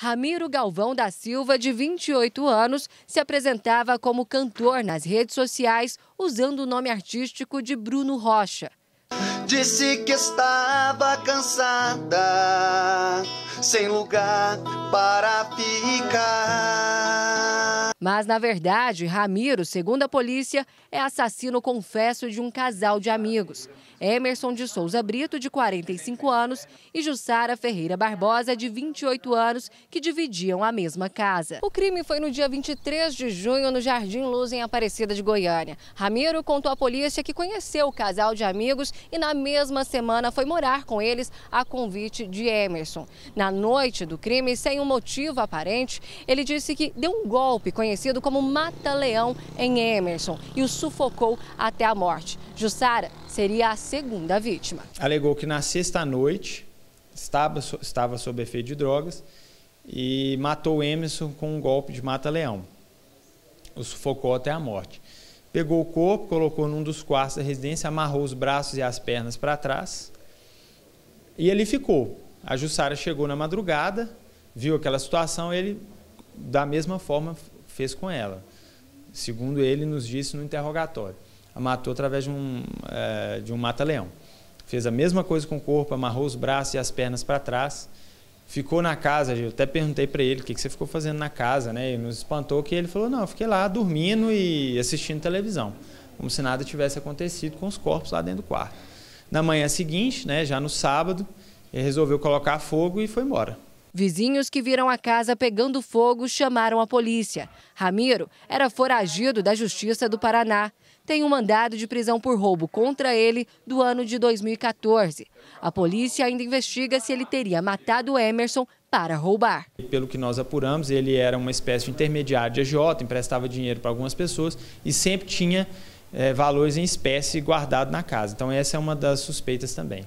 Ramiro Galvão da Silva, de 28 anos, se apresentava como cantor nas redes sociais usando o nome artístico de Bruno Rocha. Disse que estava cansada, sem lugar para ficar. Mas, na verdade, Ramiro, segundo a polícia, é assassino confesso de um casal de amigos. Emerson de Souza Brito, de 45 anos, e Jussara Ferreira Barbosa, de 28 anos, que dividiam a mesma casa. O crime foi no dia 23 de junho, no Jardim Luz, em Aparecida de Goiânia. Ramiro contou à polícia que conheceu o casal de amigos e, na mesma semana, foi morar com eles a convite de Emerson. Na noite do crime, sem um motivo aparente, ele disse que deu um golpe conhecido conhecido como Mata-Leão em Emerson e o sufocou até a morte. Jussara seria a segunda vítima. Alegou que na sexta noite estava, estava sob efeito de drogas e matou Emerson com um golpe de mata-leão. O sufocou até a morte. Pegou o corpo, colocou num dos quartos da residência, amarrou os braços e as pernas para trás e ele ficou. A Jussara chegou na madrugada, viu aquela situação, ele da mesma forma fez com ela. Segundo ele, nos disse no interrogatório. A matou através de um, é, de um mata-leão. Fez a mesma coisa com o corpo, amarrou os braços e as pernas para trás. Ficou na casa, eu até perguntei para ele o que, que você ficou fazendo na casa, né? E nos espantou que ele falou: não, fiquei lá dormindo e assistindo televisão, como se nada tivesse acontecido com os corpos lá dentro do quarto. Na manhã seguinte, né, já no sábado, ele resolveu colocar fogo e foi embora. Vizinhos que viram a casa pegando fogo chamaram a polícia. Ramiro era foragido da Justiça do Paraná. Tem um mandado de prisão por roubo contra ele do ano de 2014. A polícia ainda investiga se ele teria matado Emerson para roubar. Pelo que nós apuramos, ele era uma espécie de intermediário de agiota, emprestava dinheiro para algumas pessoas e sempre tinha é, valores em espécie guardado na casa. Então essa é uma das suspeitas também.